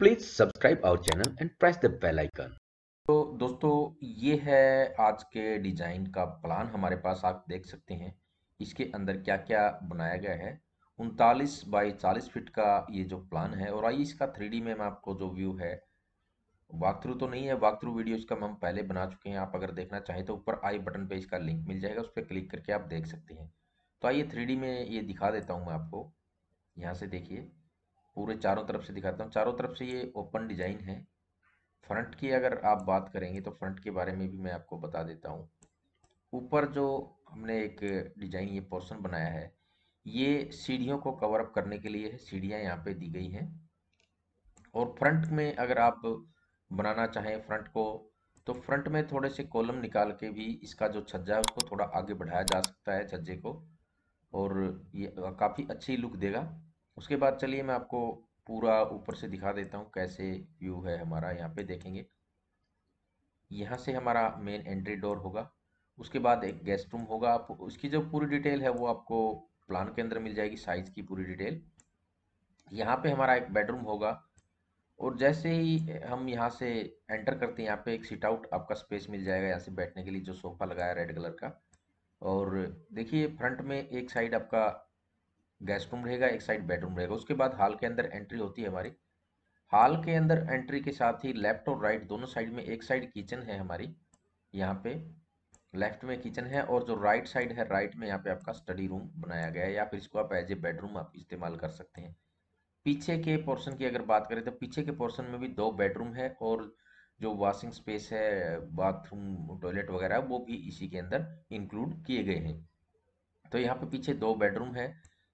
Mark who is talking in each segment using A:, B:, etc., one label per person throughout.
A: please subscribe our channel and press the bell icon तो दोस्तों ये है आज के डिजाइन का प्लान हमारे पास आप देख सकते हैं इसके अंदर क्या क्या बनाया गया है उनतालीस बाई चालीस फिट का ये जो प्लान है और आइए इसका थ्री में मैं आपको जो व्यू है वाक थ्रू तो नहीं है वाक थ्रू वीडियो इसका हम पहले बना चुके हैं आप अगर देखना चाहें तो ऊपर आई बटन पे इसका लिंक मिल जाएगा उस पर क्लिक करके आप देख सकते हैं तो आइए थ्री में ये दिखा देता हूँ मैं आपको यहाँ से देखिए पूरे चारों तरफ से दिखाता हूँ चारों तरफ से ये ओपन डिजाइन है फ्रंट की अगर आप बात करेंगे तो फ्रंट के बारे में भी मैं आपको बता देता हूँ ऊपर जो हमने एक डिजाइन ये पोर्सन बनाया है ये सीढ़ियों को कवर अप करने के लिए है सीढ़ियाँ यहाँ पे दी गई हैं और फ्रंट में अगर आप बनाना चाहें फ्रंट को तो फ्रंट में थोड़े से कॉलम निकाल के भी इसका जो छज्जा है उसको थोड़ा आगे बढ़ाया जा सकता है छज्जे को और ये काफ़ी अच्छी लुक देगा उसके बाद चलिए मैं आपको पूरा ऊपर से दिखा देता हूँ कैसे व्यू है हमारा यहाँ पे देखेंगे यहाँ से हमारा मेन एंट्री डोर होगा उसके बाद एक गेस्ट रूम होगा आप उसकी जो पूरी डिटेल है वो आपको प्लान के अंदर मिल जाएगी साइज़ की पूरी डिटेल यहाँ पे हमारा एक बेडरूम होगा और जैसे ही हम यहाँ से एंटर करते हैं यहाँ पे एक सीट आउट आपका स्पेस मिल जाएगा यहाँ से बैठने के लिए जो सोफ़ा लगाया रेड कलर का और देखिए फ्रंट में एक साइड आपका गेस्ट रूम रहेगा एक साइड बेडरूम रहेगा उसके बाद हॉल के अंदर एंट्री होती है हमारी हॉल के अंदर एंट्री के साथ ही लेफ्ट और राइट दोनों साइड में एक साइड किचन है हमारी यहाँ पे लेफ्ट में किचन है और जो राइट साइड है राइट में यहाँ पे आपका स्टडी रूम बनाया गया है या फिर इसको आप एज ए बेडरूम आप इस्तेमाल कर सकते हैं पीछे के पोर्शन की अगर बात करें तो पीछे के पोर्शन में भी दो बेडरूम है और जो वॉशिंग स्पेस है बाथरूम टॉयलेट वगैरह वो भी इसी के अंदर इंक्लूड किए गए हैं तो यहाँ पे पीछे दो बेडरूम है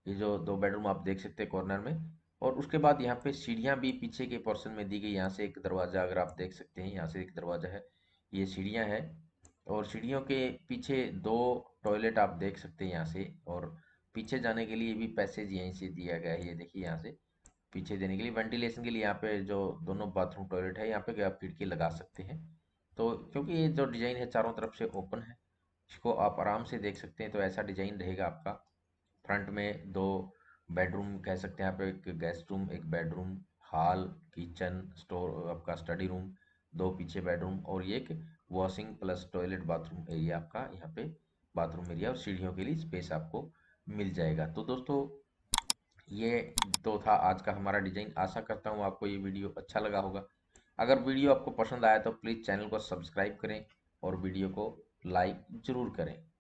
A: ये जो दो बेडरूम आप देख सकते हैं कॉर्नर में और उसके बाद यहाँ पे सीढ़ियाँ भी पीछे के पोर्शन में दी गई यहाँ से एक दरवाज़ा अगर आप देख सकते हैं यहाँ से एक दरवाज़ा है ये सीढ़ियाँ हैं और सीढ़ियों के पीछे दो टॉयलेट आप देख सकते हैं यहाँ से और पीछे जाने के लिए भी पैसेज यहीं से दिया गया है ये देखिए यहाँ से पीछे देने के लिए वेंटिलेशन के लिए यहाँ पे जो दोनों बाथरूम टॉयलेट है यहाँ पे आप खिड़की लगा सकते हैं तो क्योंकि ये जो डिज़ाइन है चारों तरफ से ओपन है इसको आप आराम से देख सकते हैं तो ऐसा डिज़ाइन रहेगा आपका फ्रंट में दो बेडरूम कह सकते हैं आप एक गेस्ट रूम एक बेडरूम हॉल किचन स्टोर आपका स्टडी रूम दो पीछे बेडरूम और ये एक washing plus toilet bathroom area आपका यहाँ पे बाथरूम एरिया और सीढ़ियों के लिए स्पेस आपको मिल जाएगा तो दोस्तों ये तो था आज का हमारा डिजाइन आशा करता हूँ आपको ये वीडियो अच्छा लगा होगा अगर वीडियो आपको पसंद आया तो प्लीज़ चैनल को सब्सक्राइब करें और वीडियो को लाइक ज़रूर करें